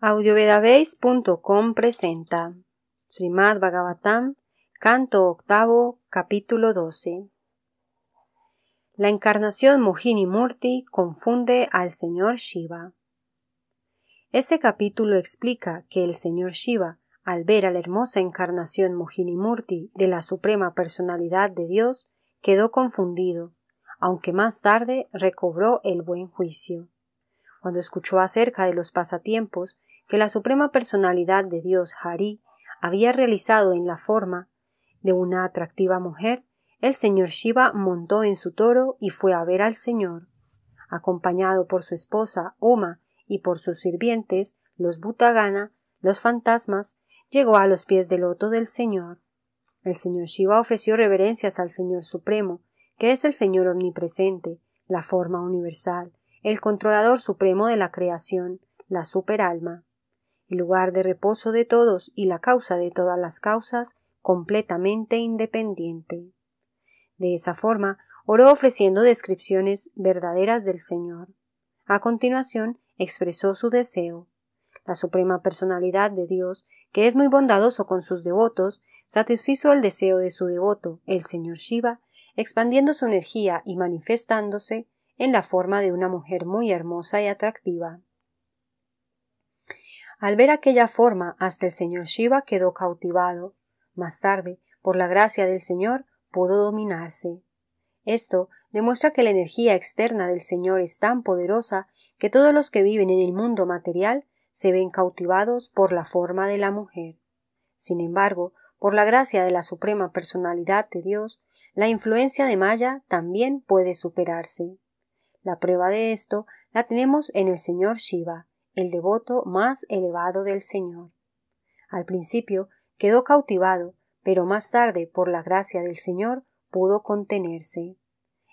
audiovedabase.com presenta Srimad Bhagavatam, canto octavo, capítulo 12. La encarnación Mohini Murti confunde al Señor Shiva. Este capítulo explica que el Señor Shiva, al ver a la hermosa encarnación Mohini Murti de la Suprema Personalidad de Dios, quedó confundido, aunque más tarde recobró el buen juicio. Cuando escuchó acerca de los pasatiempos que la Suprema Personalidad de Dios, Hari, había realizado en la forma de una atractiva mujer, el señor Shiva montó en su toro y fue a ver al Señor. Acompañado por su esposa, Uma, y por sus sirvientes, los Butagana, los fantasmas, llegó a los pies del loto del Señor. El señor Shiva ofreció reverencias al Señor Supremo, que es el Señor omnipresente, la forma universal, el controlador supremo de la creación, la superalma el lugar de reposo de todos y la causa de todas las causas, completamente independiente. De esa forma, oró ofreciendo descripciones verdaderas del Señor. A continuación, expresó su deseo. La Suprema Personalidad de Dios, que es muy bondadoso con sus devotos, satisfizo el deseo de su devoto, el Señor Shiva, expandiendo su energía y manifestándose en la forma de una mujer muy hermosa y atractiva. Al ver aquella forma, hasta el señor Shiva quedó cautivado. Más tarde, por la gracia del Señor, pudo dominarse. Esto demuestra que la energía externa del Señor es tan poderosa que todos los que viven en el mundo material se ven cautivados por la forma de la mujer. Sin embargo, por la gracia de la Suprema Personalidad de Dios, la influencia de Maya también puede superarse. La prueba de esto la tenemos en el Señor Shiva, el devoto más elevado del Señor. Al principio quedó cautivado, pero más tarde, por la gracia del Señor, pudo contenerse.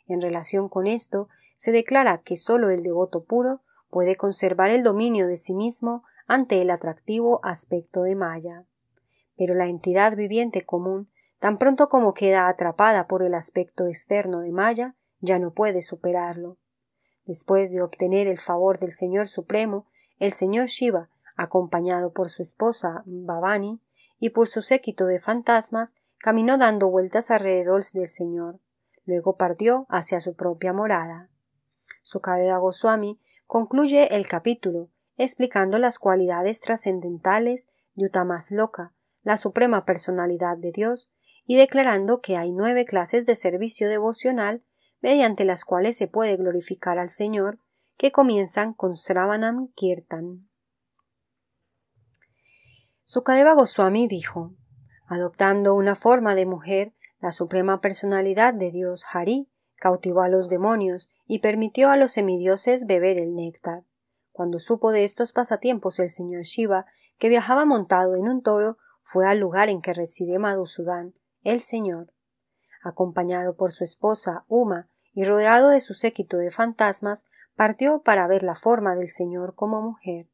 En relación con esto, se declara que sólo el devoto puro puede conservar el dominio de sí mismo ante el atractivo aspecto de Maya. Pero la entidad viviente común, tan pronto como queda atrapada por el aspecto externo de Maya, ya no puede superarlo. Después de obtener el favor del Señor Supremo el señor Shiva, acompañado por su esposa Bhavani y por su séquito de fantasmas, caminó dando vueltas alrededor del señor. Luego partió hacia su propia morada. su su Goswami concluye el capítulo explicando las cualidades trascendentales de loca la suprema personalidad de Dios, y declarando que hay nueve clases de servicio devocional mediante las cuales se puede glorificar al Señor que comienzan con Sravanam Kirtan. Sukadeva Goswami dijo, adoptando una forma de mujer, la suprema personalidad de Dios Hari cautivó a los demonios y permitió a los semidioses beber el néctar. Cuando supo de estos pasatiempos el señor Shiva, que viajaba montado en un toro, fue al lugar en que reside Madhusudan, el señor. Acompañado por su esposa Uma y rodeado de su séquito de fantasmas, partió para ver la forma del Señor como mujer.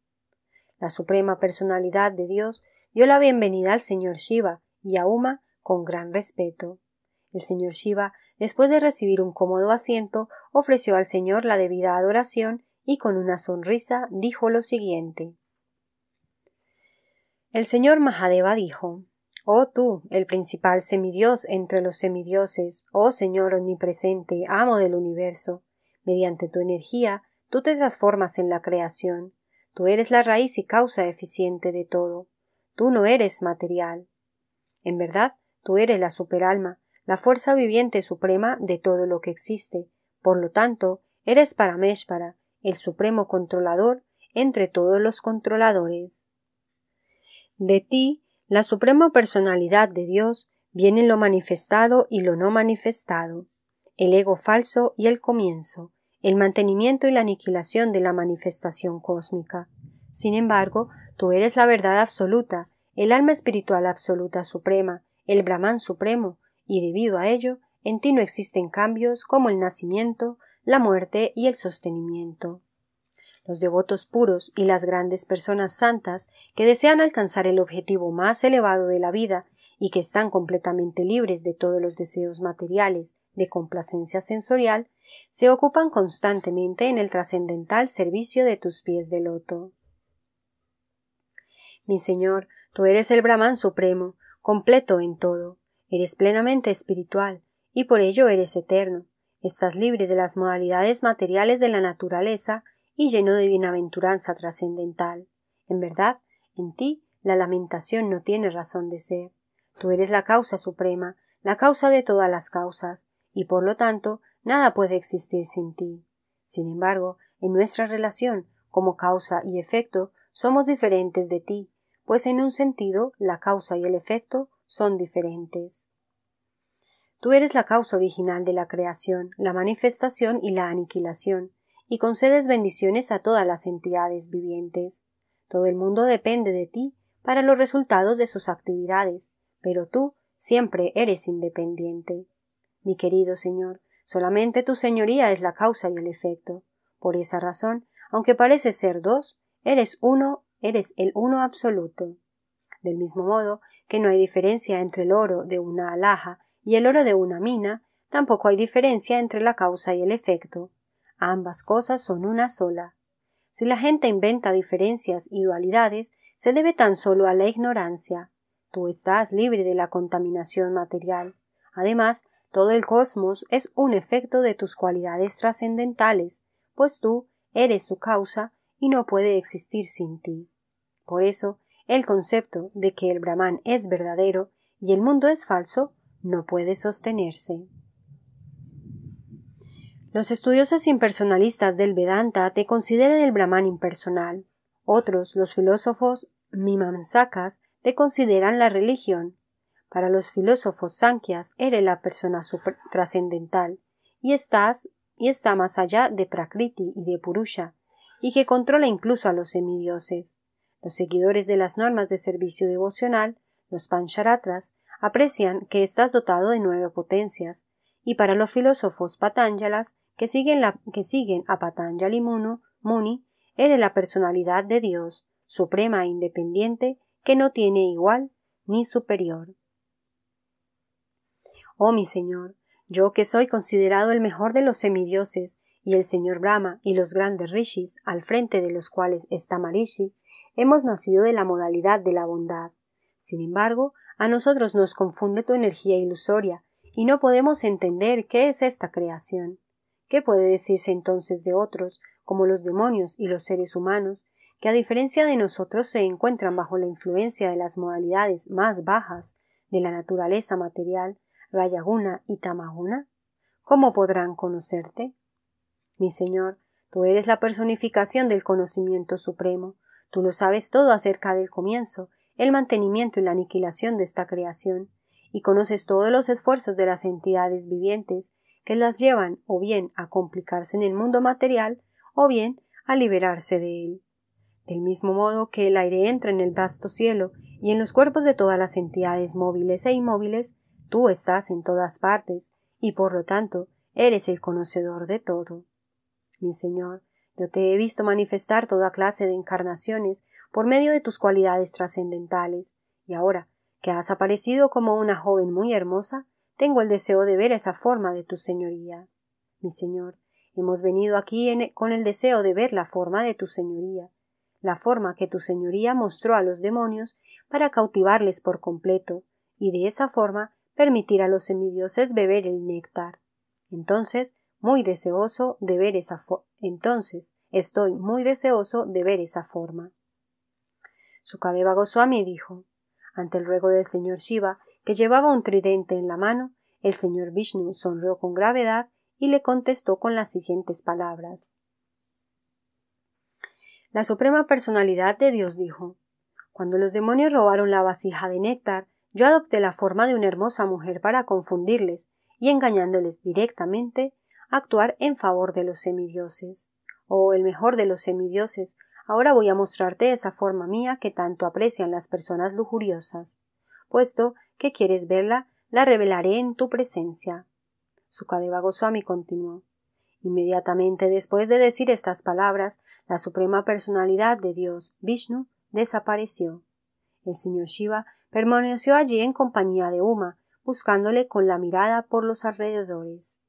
La suprema personalidad de Dios dio la bienvenida al señor Shiva y a Uma con gran respeto. El señor Shiva, después de recibir un cómodo asiento, ofreció al Señor la debida adoración y con una sonrisa dijo lo siguiente. El señor Mahadeva dijo, Oh tú, el principal semidios entre los semidioses, oh Señor omnipresente, amo del universo, Mediante tu energía, tú te transformas en la creación. Tú eres la raíz y causa eficiente de todo. Tú no eres material. En verdad, tú eres la superalma, la fuerza viviente suprema de todo lo que existe. Por lo tanto, eres Parameshvara, el supremo controlador entre todos los controladores. De ti, la suprema personalidad de Dios, viene lo manifestado y lo no manifestado el ego falso y el comienzo, el mantenimiento y la aniquilación de la manifestación cósmica. Sin embargo, tú eres la verdad absoluta, el alma espiritual absoluta suprema, el Brahman supremo, y debido a ello, en ti no existen cambios como el nacimiento, la muerte y el sostenimiento. Los devotos puros y las grandes personas santas que desean alcanzar el objetivo más elevado de la vida y que están completamente libres de todos los deseos materiales de complacencia sensorial, se ocupan constantemente en el trascendental servicio de tus pies de loto. Mi Señor, tú eres el Brahman supremo, completo en todo, eres plenamente espiritual, y por ello eres eterno, estás libre de las modalidades materiales de la naturaleza y lleno de bienaventuranza trascendental. En verdad, en ti la lamentación no tiene razón de ser. Tú eres la causa suprema, la causa de todas las causas, y por lo tanto nada puede existir sin ti. Sin embargo, en nuestra relación, como causa y efecto, somos diferentes de ti, pues en un sentido la causa y el efecto son diferentes. Tú eres la causa original de la creación, la manifestación y la aniquilación, y concedes bendiciones a todas las entidades vivientes. Todo el mundo depende de ti para los resultados de sus actividades, pero tú siempre eres independiente. Mi querido Señor, solamente tu señoría es la causa y el efecto. Por esa razón, aunque pareces ser dos, eres uno, eres el uno absoluto. Del mismo modo que no hay diferencia entre el oro de una alhaja y el oro de una mina, tampoco hay diferencia entre la causa y el efecto. Ambas cosas son una sola. Si la gente inventa diferencias y dualidades, se debe tan solo a la ignorancia, Tú estás libre de la contaminación material. Además, todo el cosmos es un efecto de tus cualidades trascendentales, pues tú eres su causa y no puede existir sin ti. Por eso, el concepto de que el Brahman es verdadero y el mundo es falso no puede sostenerse. Los estudiosos impersonalistas del Vedanta te consideran el Brahman impersonal. Otros, los filósofos Mimamsakas, consideran la religión. Para los filósofos sankhyas eres la persona trascendental y estás y está más allá de Prakriti y de Purusha, y que controla incluso a los semidioses. Los seguidores de las normas de servicio devocional, los pancharatras, aprecian que estás dotado de nueve potencias, y para los filósofos Patanjalas, que siguen, a Patanjali Muni, eres la personalidad de Dios, suprema e independiente, que no tiene igual ni superior. Oh mi Señor, yo que soy considerado el mejor de los semidioses, y el señor Brahma y los grandes rishis, al frente de los cuales está Marishi, hemos nacido de la modalidad de la bondad. Sin embargo, a nosotros nos confunde tu energía ilusoria, y no podemos entender qué es esta creación. ¿Qué puede decirse entonces de otros, como los demonios y los seres humanos, que a diferencia de nosotros se encuentran bajo la influencia de las modalidades más bajas de la naturaleza material, Rayaguna y Tamaguna? ¿Cómo podrán conocerte? Mi Señor, tú eres la personificación del conocimiento supremo, tú lo sabes todo acerca del comienzo, el mantenimiento y la aniquilación de esta creación, y conoces todos los esfuerzos de las entidades vivientes que las llevan o bien a complicarse en el mundo material o bien a liberarse de él del mismo modo que el aire entra en el vasto cielo y en los cuerpos de todas las entidades móviles e inmóviles, tú estás en todas partes, y por lo tanto eres el conocedor de todo. Mi Señor, yo te he visto manifestar toda clase de encarnaciones por medio de tus cualidades trascendentales, y ahora que has aparecido como una joven muy hermosa, tengo el deseo de ver esa forma de tu señoría. Mi Señor, hemos venido aquí e, con el deseo de ver la forma de tu señoría, la forma que tu señoría mostró a los demonios para cautivarles por completo, y de esa forma permitir a los semidioses beber el néctar. Entonces, muy deseoso de ver esa entonces estoy muy deseoso de ver esa forma. Sukadeva Goswami dijo ante el ruego del señor Shiva, que llevaba un tridente en la mano, el señor Vishnu sonrió con gravedad y le contestó con las siguientes palabras la Suprema Personalidad de Dios dijo Cuando los demonios robaron la vasija de néctar, yo adopté la forma de una hermosa mujer para confundirles y engañándoles directamente, actuar en favor de los semidioses. Oh, el mejor de los semidioses, ahora voy a mostrarte esa forma mía que tanto aprecian las personas lujuriosas. Puesto que quieres verla, la revelaré en tu presencia. Su a Goswami continuó. Inmediatamente después de decir estas palabras, la Suprema Personalidad de Dios, Vishnu, desapareció. El señor Shiva permaneció allí en compañía de Uma, buscándole con la mirada por los alrededores.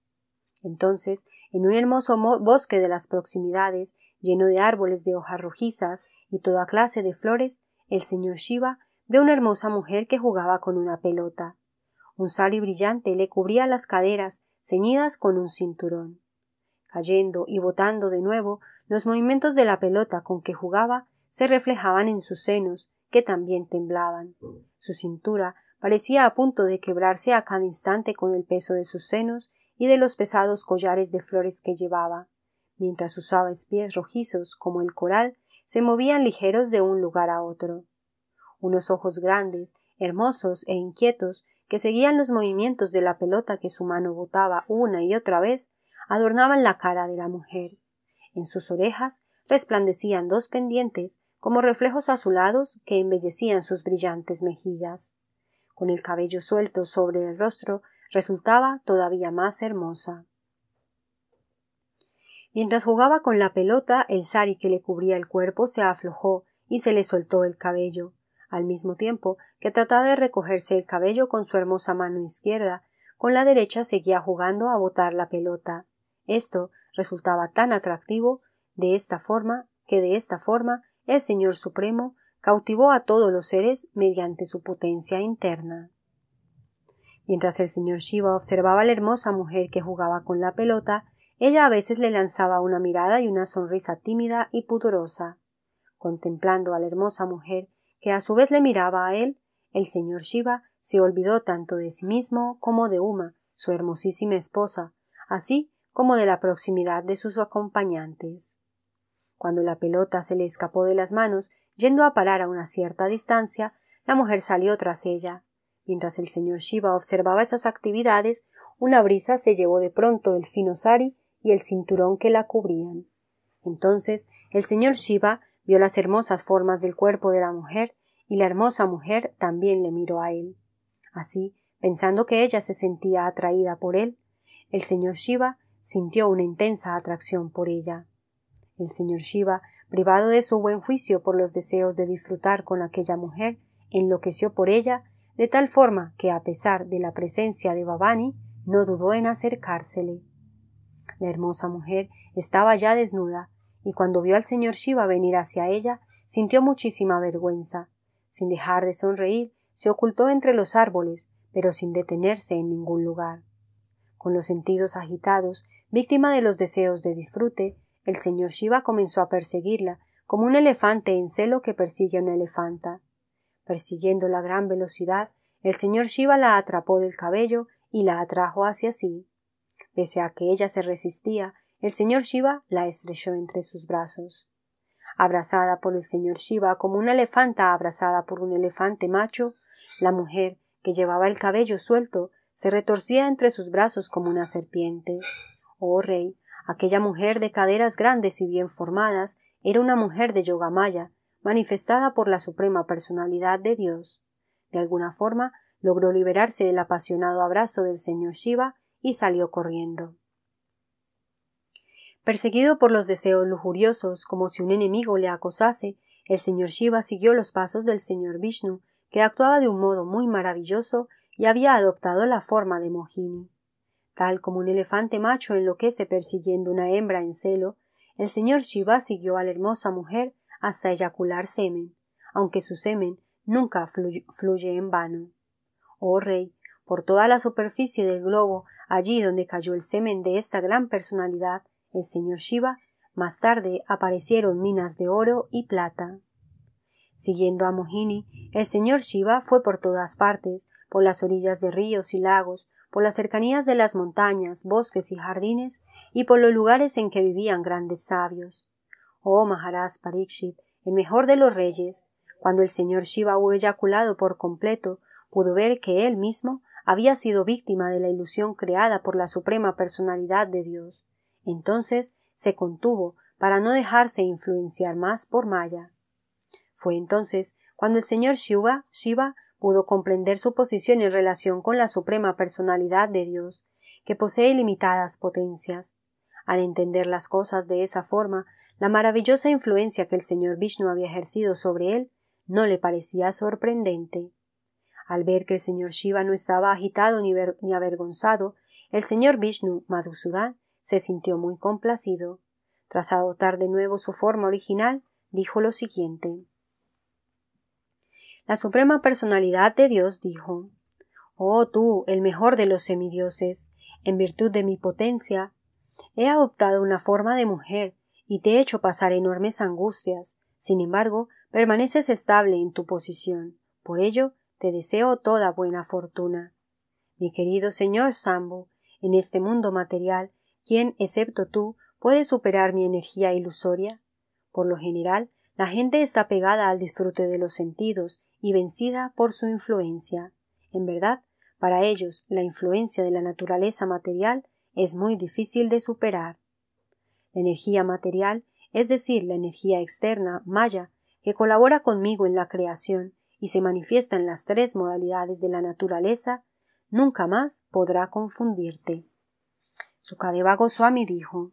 Entonces, en un hermoso bosque de las proximidades, lleno de árboles de hojas rojizas y toda clase de flores, el señor Shiva vio una hermosa mujer que jugaba con una pelota. Un sari brillante le cubría las caderas, ceñidas con un cinturón cayendo y botando de nuevo, los movimientos de la pelota con que jugaba se reflejaban en sus senos, que también temblaban. Su cintura parecía a punto de quebrarse a cada instante con el peso de sus senos y de los pesados collares de flores que llevaba, mientras sus suaves pies rojizos, como el coral, se movían ligeros de un lugar a otro. Unos ojos grandes, hermosos e inquietos, que seguían los movimientos de la pelota que su mano botaba una y otra vez, adornaban la cara de la mujer. En sus orejas resplandecían dos pendientes como reflejos azulados que embellecían sus brillantes mejillas. Con el cabello suelto sobre el rostro resultaba todavía más hermosa. Mientras jugaba con la pelota, el sari que le cubría el cuerpo se aflojó y se le soltó el cabello, al mismo tiempo que trataba de recogerse el cabello con su hermosa mano izquierda, con la derecha seguía jugando a botar la pelota. Esto resultaba tan atractivo de esta forma que de esta forma el Señor Supremo cautivó a todos los seres mediante su potencia interna. Mientras el señor Shiva observaba a la hermosa mujer que jugaba con la pelota, ella a veces le lanzaba una mirada y una sonrisa tímida y pudorosa. Contemplando a la hermosa mujer, que a su vez le miraba a él, el señor Shiva se olvidó tanto de sí mismo como de Uma, su hermosísima esposa, así como de la proximidad de sus acompañantes. Cuando la pelota se le escapó de las manos, yendo a parar a una cierta distancia, la mujer salió tras ella. Mientras el señor Shiva observaba esas actividades, una brisa se llevó de pronto el fino sari y el cinturón que la cubrían. Entonces el señor Shiva vio las hermosas formas del cuerpo de la mujer y la hermosa mujer también le miró a él. Así, pensando que ella se sentía atraída por él, el señor Shiva sintió una intensa atracción por ella. El señor Shiva, privado de su buen juicio por los deseos de disfrutar con aquella mujer, enloqueció por ella, de tal forma que, a pesar de la presencia de Babani, no dudó en acercársele. La hermosa mujer estaba ya desnuda, y cuando vio al señor Shiva venir hacia ella, sintió muchísima vergüenza. Sin dejar de sonreír, se ocultó entre los árboles, pero sin detenerse en ningún lugar. Con los sentidos agitados, víctima de los deseos de disfrute, el señor Shiva comenzó a perseguirla, como un elefante en celo que persigue a una elefanta. Persiguiendo a gran velocidad, el señor Shiva la atrapó del cabello y la atrajo hacia sí. Pese a que ella se resistía, el señor Shiva la estrechó entre sus brazos. Abrazada por el señor Shiva como una elefanta abrazada por un elefante macho, la mujer, que llevaba el cabello suelto, se retorcía entre sus brazos como una serpiente. Oh rey, aquella mujer de caderas grandes y bien formadas era una mujer de Yogamaya, manifestada por la suprema personalidad de Dios. De alguna forma, logró liberarse del apasionado abrazo del señor Shiva y salió corriendo. Perseguido por los deseos lujuriosos, como si un enemigo le acosase, el señor Shiva siguió los pasos del señor Vishnu, que actuaba de un modo muy maravilloso y había adoptado la forma de mojini. Tal como un elefante macho enloquece persiguiendo una hembra en celo, el señor Shiva siguió a la hermosa mujer hasta eyacular semen, aunque su semen nunca fluye en vano. Oh rey, por toda la superficie del globo, allí donde cayó el semen de esta gran personalidad, el señor Shiva, más tarde aparecieron minas de oro y plata. Siguiendo a Mohini, el señor Shiva fue por todas partes, por las orillas de ríos y lagos, por las cercanías de las montañas, bosques y jardines, y por los lugares en que vivían grandes sabios. Oh Maharaj Parikshit, el mejor de los reyes, cuando el señor Shiva hubo eyaculado por completo, pudo ver que él mismo había sido víctima de la ilusión creada por la suprema personalidad de Dios. Entonces se contuvo para no dejarse influenciar más por Maya. Fue entonces cuando el señor Shiva, Shiva pudo comprender su posición en relación con la suprema personalidad de Dios, que posee ilimitadas potencias. Al entender las cosas de esa forma, la maravillosa influencia que el señor Vishnu había ejercido sobre él no le parecía sorprendente. Al ver que el señor Shiva no estaba agitado ni, avergonzado, el señor Vishnu Madhusudan se sintió muy complacido. Tras adoptar de nuevo su forma original, dijo lo siguiente la Suprema Personalidad de Dios dijo Oh tú, el mejor de los semidioses, en virtud de mi potencia, he adoptado una forma de mujer y te he hecho pasar enormes angustias. Sin embargo, permaneces estable en tu posición. Por ello, te deseo toda buena fortuna. Mi querido señor Sambo, en este mundo material, ¿quién, excepto tú, puede superar mi energía ilusoria? Por lo general, la gente está pegada al disfrute de los sentidos y vencida por su influencia. En verdad, para ellos la influencia de la naturaleza material es muy difícil de superar. La energía material, es decir, la energía externa, maya, que colabora conmigo en la creación y se manifiesta en las tres modalidades de la naturaleza, nunca más podrá confundirte. Sukadeva Goswami dijo,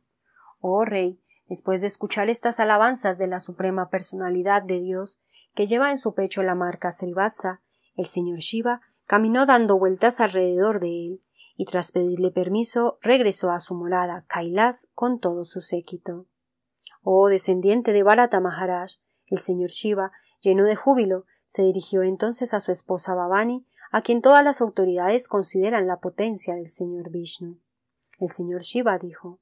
Oh rey, Después de escuchar estas alabanzas de la Suprema Personalidad de Dios, que lleva en su pecho la marca Srivatsa, el señor Shiva caminó dando vueltas alrededor de él, y tras pedirle permiso regresó a su morada, Kailas, con todo su séquito. Oh descendiente de Bharata Maharaj, el señor Shiva, lleno de júbilo, se dirigió entonces a su esposa Babani, a quien todas las autoridades consideran la potencia del señor Vishnu. El señor Shiva dijo,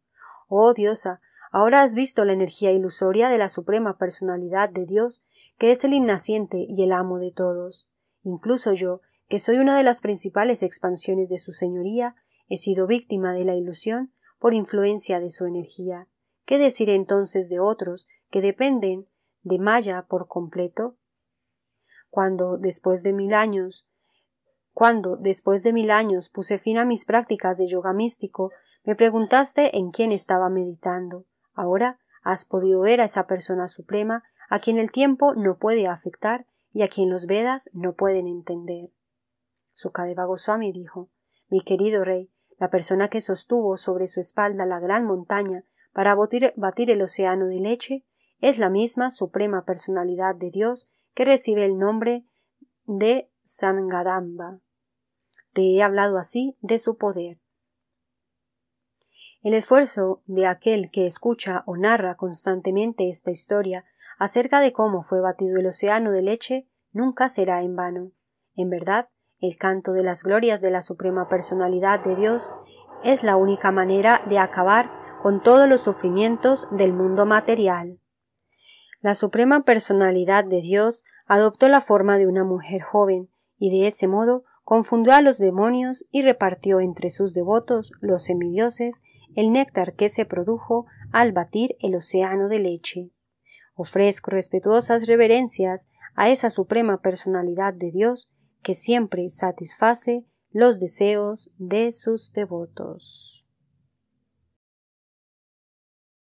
Oh diosa, Ahora has visto la energía ilusoria de la Suprema Personalidad de Dios, que es el innaciente y el amo de todos. Incluso yo, que soy una de las principales expansiones de su Señoría, he sido víctima de la ilusión por influencia de su energía. ¿Qué decir entonces de otros que dependen de Maya por completo? Cuando, después de mil años, cuando, después de mil años, puse fin a mis prácticas de yoga místico, me preguntaste en quién estaba meditando. Ahora has podido ver a esa persona suprema a quien el tiempo no puede afectar y a quien los Vedas no pueden entender. Sukadeva Goswami dijo, Mi querido rey, la persona que sostuvo sobre su espalda la gran montaña para batir el océano de leche es la misma suprema personalidad de Dios que recibe el nombre de Sangadamba. Te he hablado así de su poder. El esfuerzo de aquel que escucha o narra constantemente esta historia acerca de cómo fue batido el océano de leche nunca será en vano. En verdad, el canto de las glorias de la Suprema Personalidad de Dios es la única manera de acabar con todos los sufrimientos del mundo material. La Suprema Personalidad de Dios adoptó la forma de una mujer joven y de ese modo confundió a los demonios y repartió entre sus devotos los semidioses el néctar que se produjo al batir el océano de leche. Ofrezco respetuosas reverencias a esa suprema personalidad de Dios que siempre satisface los deseos de sus devotos.